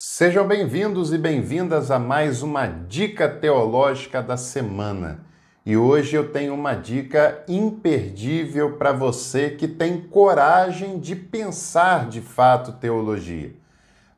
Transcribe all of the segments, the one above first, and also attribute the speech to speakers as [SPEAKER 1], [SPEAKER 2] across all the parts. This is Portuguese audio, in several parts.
[SPEAKER 1] Sejam bem-vindos e bem-vindas a mais uma dica teológica da semana. E hoje eu tenho uma dica imperdível para você que tem coragem de pensar de fato teologia.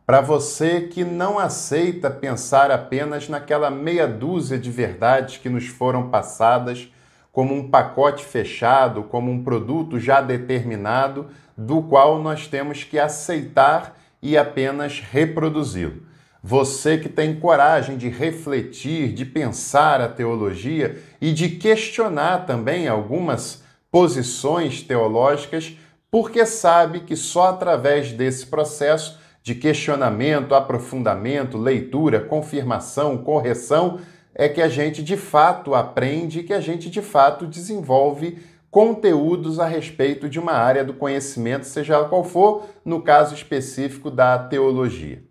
[SPEAKER 1] Para você que não aceita pensar apenas naquela meia dúzia de verdades que nos foram passadas como um pacote fechado, como um produto já determinado, do qual nós temos que aceitar e apenas reproduzi-lo. Você que tem coragem de refletir, de pensar a teologia e de questionar também algumas posições teológicas, porque sabe que só através desse processo de questionamento, aprofundamento, leitura, confirmação, correção, é que a gente de fato aprende, que a gente de fato desenvolve conteúdos a respeito de uma área do conhecimento, seja ela qual for, no caso específico da teologia.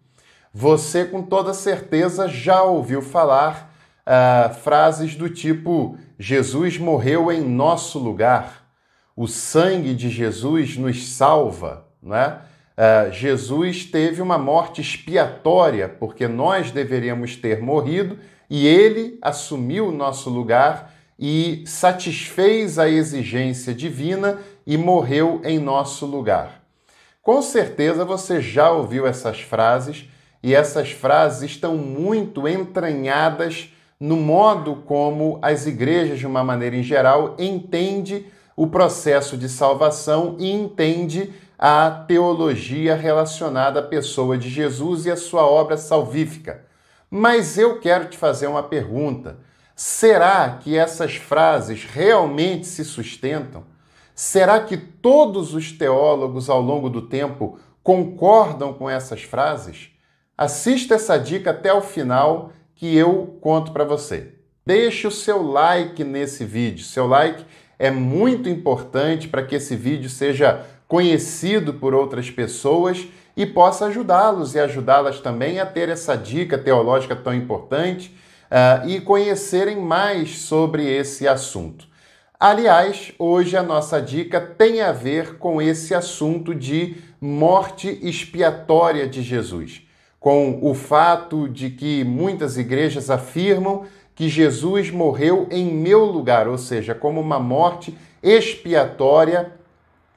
[SPEAKER 1] Você, com toda certeza, já ouviu falar ah, frases do tipo: Jesus morreu em nosso lugar, o sangue de Jesus nos salva, não é? Uh, Jesus teve uma morte expiatória, porque nós deveríamos ter morrido e ele assumiu o nosso lugar e satisfez a exigência divina e morreu em nosso lugar. Com certeza você já ouviu essas frases e essas frases estão muito entranhadas no modo como as igrejas, de uma maneira em geral, entende o processo de salvação e entende a teologia relacionada à pessoa de Jesus e à sua obra salvífica. Mas eu quero te fazer uma pergunta. Será que essas frases realmente se sustentam? Será que todos os teólogos ao longo do tempo concordam com essas frases? Assista essa dica até o final que eu conto para você. Deixe o seu like nesse vídeo. Seu like é muito importante para que esse vídeo seja conhecido por outras pessoas e possa ajudá-los e ajudá-las também a ter essa dica teológica tão importante uh, e conhecerem mais sobre esse assunto. Aliás, hoje a nossa dica tem a ver com esse assunto de morte expiatória de Jesus, com o fato de que muitas igrejas afirmam que Jesus morreu em meu lugar, ou seja, como uma morte expiatória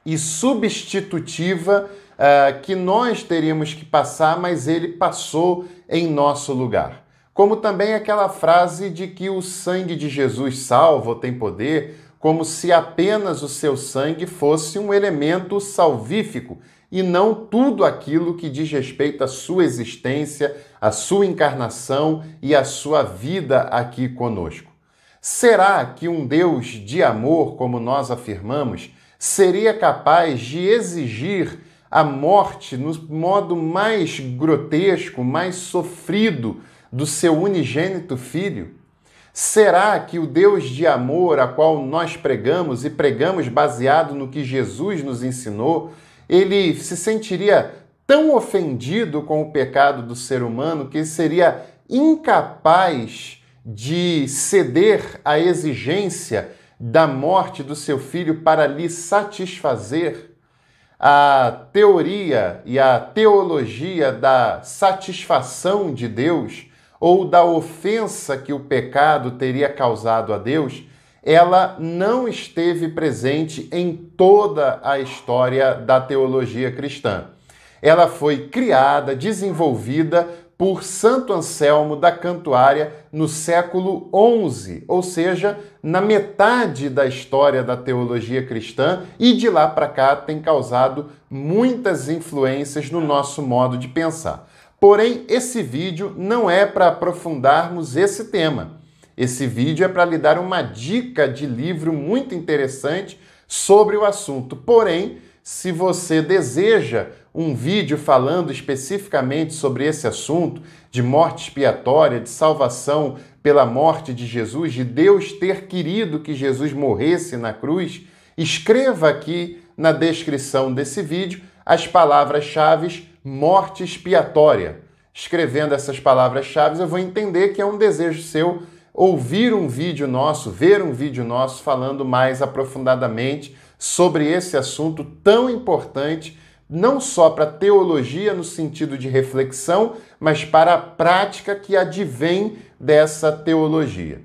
[SPEAKER 1] e substitutiva uh, que nós teríamos que passar, mas ele passou em nosso lugar como também aquela frase de que o sangue de Jesus salva tem poder, como se apenas o seu sangue fosse um elemento salvífico e não tudo aquilo que diz respeito à sua existência, à sua encarnação e à sua vida aqui conosco. Será que um Deus de amor, como nós afirmamos, seria capaz de exigir a morte no modo mais grotesco, mais sofrido? do seu unigênito Filho? Será que o Deus de amor a qual nós pregamos e pregamos baseado no que Jesus nos ensinou, ele se sentiria tão ofendido com o pecado do ser humano que seria incapaz de ceder à exigência da morte do seu filho para lhe satisfazer? A teoria e a teologia da satisfação de Deus ou da ofensa que o pecado teria causado a Deus, ela não esteve presente em toda a história da teologia cristã. Ela foi criada, desenvolvida por Santo Anselmo da Cantuária no século XI, ou seja, na metade da história da teologia cristã, e de lá para cá tem causado muitas influências no nosso modo de pensar. Porém, esse vídeo não é para aprofundarmos esse tema. Esse vídeo é para lhe dar uma dica de livro muito interessante sobre o assunto. Porém, se você deseja um vídeo falando especificamente sobre esse assunto de morte expiatória, de salvação pela morte de Jesus, de Deus ter querido que Jesus morresse na cruz, escreva aqui na descrição desse vídeo as palavras-chave morte expiatória. Escrevendo essas palavras-chave, eu vou entender que é um desejo seu ouvir um vídeo nosso, ver um vídeo nosso falando mais aprofundadamente sobre esse assunto tão importante, não só para a teologia no sentido de reflexão, mas para a prática que advém dessa teologia.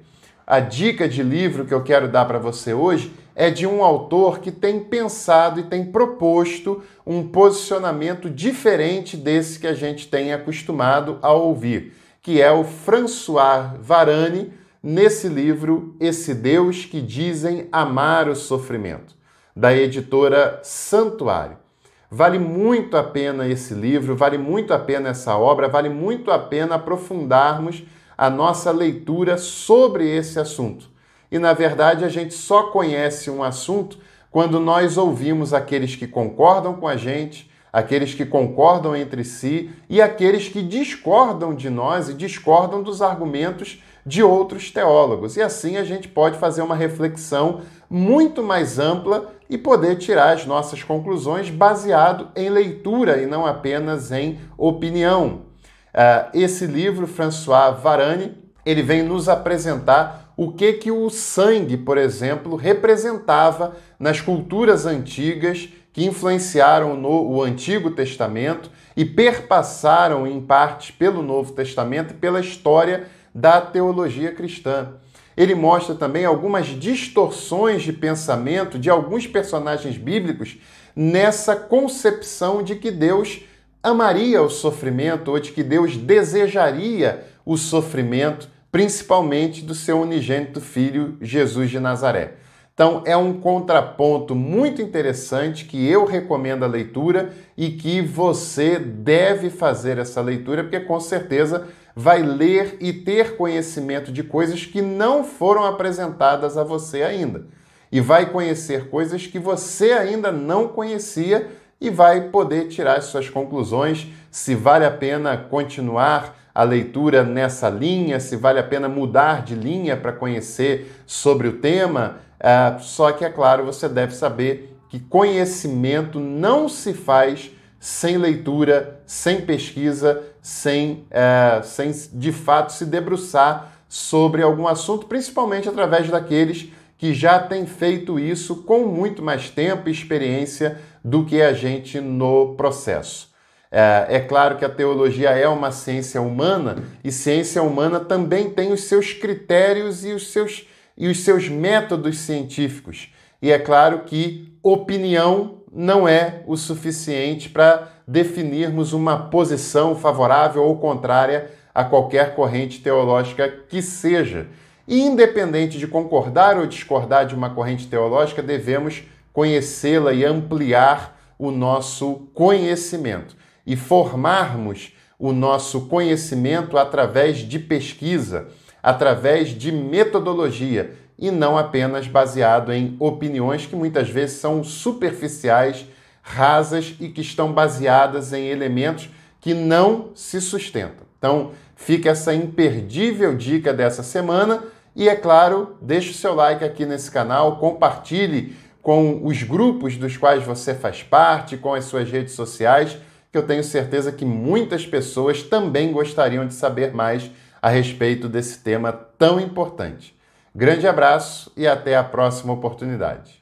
[SPEAKER 1] A dica de livro que eu quero dar para você hoje é de um autor que tem pensado e tem proposto um posicionamento diferente desse que a gente tem acostumado a ouvir, que é o François Varane nesse livro Esse Deus que dizem amar o sofrimento, da editora Santuário. Vale muito a pena esse livro, vale muito a pena essa obra, vale muito a pena aprofundarmos a nossa leitura sobre esse assunto e na verdade a gente só conhece um assunto quando nós ouvimos aqueles que concordam com a gente, aqueles que concordam entre si e aqueles que discordam de nós e discordam dos argumentos de outros teólogos. E assim a gente pode fazer uma reflexão muito mais ampla e poder tirar as nossas conclusões baseado em leitura e não apenas em opinião. Ah, esse livro, François Varane, ele vem nos apresentar o que que o sangue, por exemplo, representava nas culturas antigas que influenciaram no, o Antigo Testamento e perpassaram em parte pelo Novo Testamento e pela história da teologia cristã. Ele mostra também algumas distorções de pensamento de alguns personagens bíblicos nessa concepção de que Deus amaria o sofrimento ou de que Deus desejaria o sofrimento principalmente do seu unigênito filho Jesus de Nazaré. Então, é um contraponto muito interessante que eu recomendo a leitura e que você deve fazer essa leitura, porque com certeza vai ler e ter conhecimento de coisas que não foram apresentadas a você ainda. E vai conhecer coisas que você ainda não conhecia e vai poder tirar suas conclusões se vale a pena continuar a leitura nessa linha, se vale a pena mudar de linha para conhecer sobre o tema. Ah, só que, é claro, você deve saber que conhecimento não se faz sem leitura, sem pesquisa, sem, ah, sem de fato se debruçar sobre algum assunto, principalmente através daqueles que já têm feito isso com muito mais tempo e experiência do que a gente no processo. É, é, claro que a teologia é uma ciência humana e ciência humana também tem os seus critérios e os seus, e os seus métodos científicos. E é claro que opinião não é o suficiente para definirmos uma posição favorável ou contrária a qualquer corrente teológica que seja. E independente de concordar ou discordar de uma corrente teológica, devemos conhecê-la e ampliar o nosso conhecimento e formarmos o nosso conhecimento através de pesquisa, através de metodologia e não apenas baseado em opiniões que muitas vezes são superficiais, rasas e que estão baseadas em elementos que não se sustentam. Então, fica essa imperdível dica dessa semana e é claro, deixe o seu like aqui nesse canal, compartilhe com os grupos dos quais você faz parte, com as suas redes sociais que eu tenho certeza que muitas pessoas também gostariam de saber mais a respeito desse tema tão importante. Grande abraço e até a próxima oportunidade.